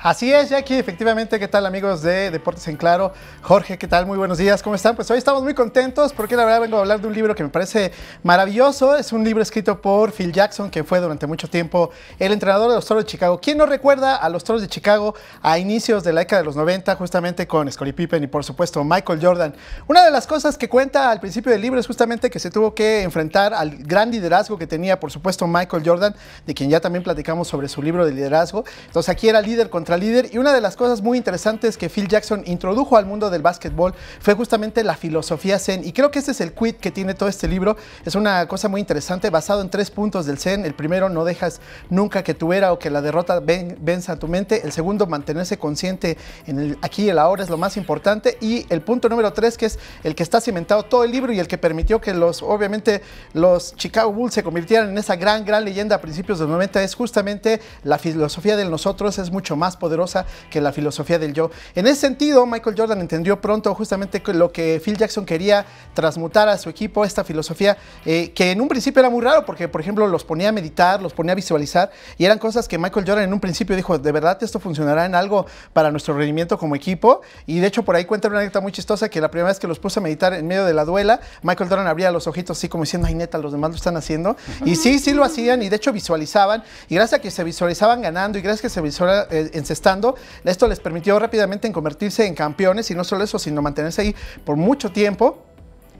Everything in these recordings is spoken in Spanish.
Así es, Jackie, efectivamente, ¿qué tal amigos de Deportes en Claro? Jorge, ¿qué tal? Muy buenos días, ¿cómo están? Pues hoy estamos muy contentos porque la verdad vengo a hablar de un libro que me parece maravilloso. Es un libro escrito por Phil Jackson, que fue durante mucho tiempo el entrenador de los Toros de Chicago. ¿Quién no recuerda a los Toros de Chicago a inicios de la década de los 90, justamente con Scottie Pippen y por supuesto Michael Jordan? Una de las cosas que cuenta al principio del libro es justamente que se tuvo que enfrentar al gran liderazgo que tenía, por supuesto, Michael Jordan, de quien ya también platicamos sobre su libro de liderazgo. Entonces aquí era líder contra líder y una de las cosas muy interesantes que Phil Jackson introdujo al mundo del básquetbol fue justamente la filosofía zen y creo que este es el quid que tiene todo este libro. Es una cosa muy interesante basado en tres puntos del zen. El primero, no dejas nunca que tu era o que la derrota ven, venza a tu mente. El segundo, mantenerse consciente en el aquí y el ahora es lo más importante. Y el punto número tres, que es el que está cimentado todo el libro y el que permitió que los, obviamente, los Chicago Bulls se convirtieran en esa gran, gran leyenda a principios del 90, es justamente la filosofía del nosotros es mucho más poderosa que la filosofía del yo. En ese sentido, Michael Jordan entendió pronto justamente lo que Phil Jackson quería transmutar a su equipo, esta filosofía eh, que en un principio era muy raro porque, por ejemplo, los ponía a meditar, los ponía a visualizar y eran cosas que Michael Jordan en un principio dijo, de verdad esto funcionará en algo para nuestro rendimiento como equipo y de hecho por ahí cuenta una anécdota muy chistosa que la primera vez que los puso a meditar en medio de la duela, Michael Jordan abría los ojitos así como diciendo, ay neta, los demás lo están haciendo y sí, sí lo hacían y de hecho visualizaban y gracias a que se visualizaban ganando y gracias a que se visualizaban... Eh, estando, Esto les permitió rápidamente convertirse en campeones y no solo eso, sino mantenerse ahí por mucho tiempo.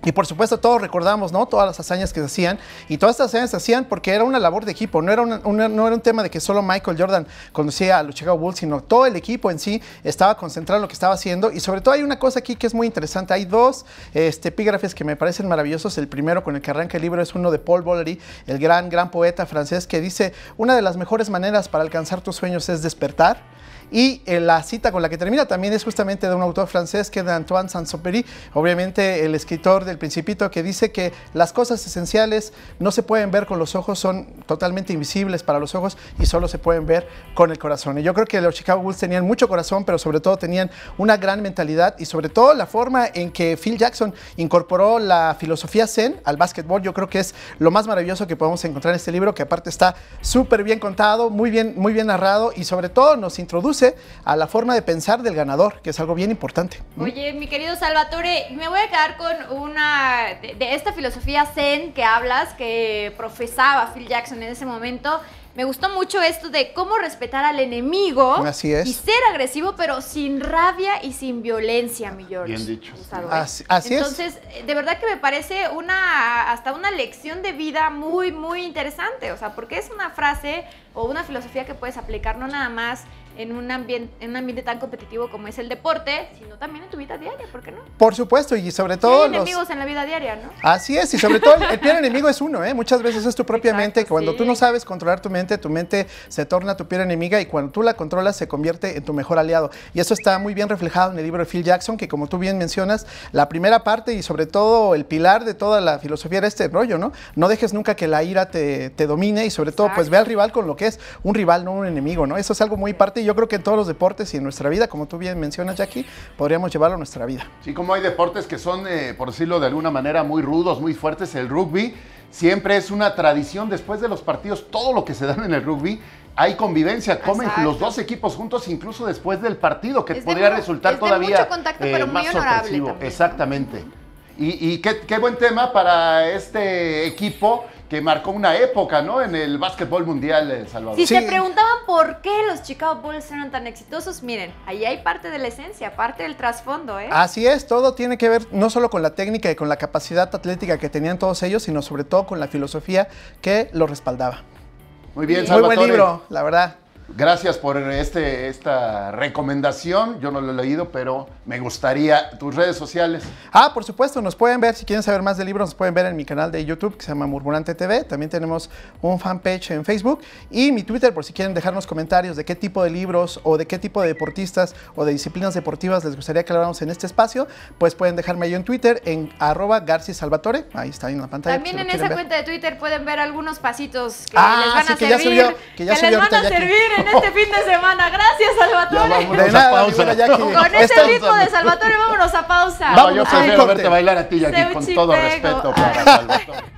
Y por supuesto todos recordamos, ¿no? Todas las hazañas que se hacían. Y todas estas hazañas se hacían porque era una labor de equipo. No era, no era un tema de que solo Michael Jordan conducía a los Chicago Bulls, sino todo el equipo en sí estaba concentrado en lo que estaba haciendo. Y sobre todo hay una cosa aquí que es muy interesante. Hay dos este, epígrafes que me parecen maravillosos. El primero con el que arranca el libro es uno de Paul Bollery, el gran, gran poeta francés, que dice, una de las mejores maneras para alcanzar tus sueños es despertar. Y eh, la cita con la que termina también es justamente de un autor francés que es de Antoine Saint-Exupéry, obviamente el escritor del Principito, que dice que las cosas esenciales no se pueden ver con los ojos, son totalmente invisibles para los ojos y solo se pueden ver con el corazón. Y yo creo que los Chicago Bulls tenían mucho corazón, pero sobre todo tenían una gran mentalidad y sobre todo la forma en que Phil Jackson incorporó la filosofía zen al básquetbol, yo creo que es lo más maravilloso que podemos encontrar en este libro, que aparte está súper bien contado, muy bien, muy bien narrado y sobre todo nos introduce produce a la forma de pensar del ganador, que es algo bien importante. Oye, mi querido Salvatore, me voy a quedar con una de esta filosofía zen que hablas, que profesaba Phil Jackson en ese momento. Me gustó mucho esto de cómo respetar al enemigo. Así es. Y ser agresivo, pero sin rabia y sin violencia, mi George. Bien dicho. ¿eh? así, es. Entonces, eh, de verdad que me parece una hasta una lección de vida muy, muy interesante. O sea, porque es una frase o una filosofía que puedes aplicar no nada más en un, ambiente, en un ambiente tan competitivo como es el deporte, sino también en tu vida diaria, ¿por qué no? Por supuesto, y sobre todo... Sí, enemigos en la vida diaria, ¿no? Así es, y sobre todo el, el enemigo es uno, ¿eh? Muchas veces es tu propia mente, que cuando tú no sabes controlar tu tu mente se torna tu peor enemiga y cuando tú la controlas se convierte en tu mejor aliado. Y eso está muy bien reflejado en el libro de Phil Jackson, que como tú bien mencionas, la primera parte y sobre todo el pilar de toda la filosofía era este rollo, ¿no? No dejes nunca que la ira te, domine y sobre todo pues ve al rival con lo que es un rival, no un enemigo, ¿no? Eso es algo muy parte y yo creo que en todos los deportes y en nuestra vida, como tú bien mencionas Jackie, podríamos llevarlo a nuestra vida. Sí, como hay deportes que son, eh, por decirlo de alguna manera, muy rudos, muy fuertes, el rugby Siempre es una tradición después de los partidos, todo lo que se dan en el rugby, hay convivencia, comen los dos equipos juntos incluso después del partido, que podría resultar todavía más sorpresivo. Exactamente. Y, qué, buen tema para este equipo que marcó una época, ¿no? En el básquetbol mundial de Salvador. Si se preguntaban por qué los Chicago Bulls eran tan exitosos, miren, ahí hay parte de la esencia, parte del trasfondo, ¿eh? Así es, todo tiene que ver no solo con la técnica y con la capacidad atlética que tenían todos ellos, sino sobre todo con la filosofía que los respaldaba. Muy bien, Muy buen libro, la verdad. Gracias por este, esta recomendación. Yo no lo he leído, pero me gustaría tus redes sociales. Ah, por supuesto, nos pueden ver, si quieren saber más de libros, nos pueden ver en mi canal de YouTube que se llama Murmurante TV. También tenemos un fanpage en Facebook y mi Twitter por si quieren dejarnos comentarios de qué tipo de libros o de qué tipo de deportistas o de disciplinas deportivas les gustaría que habláramos en este espacio, pues pueden dejarme yo en Twitter en arroba Salvatore. Ahí está ahí en la pantalla. También en esa cuenta de Twitter pueden ver algunos pasitos que ah, les van a servir. que les van a servir en este fin de semana. Gracias, Salvatore. a pausa. Con este ritmo de Salvatore, vámonos a pausa. No, yo yo prefiero verte bailar a ti, Jackie, con todo respeto para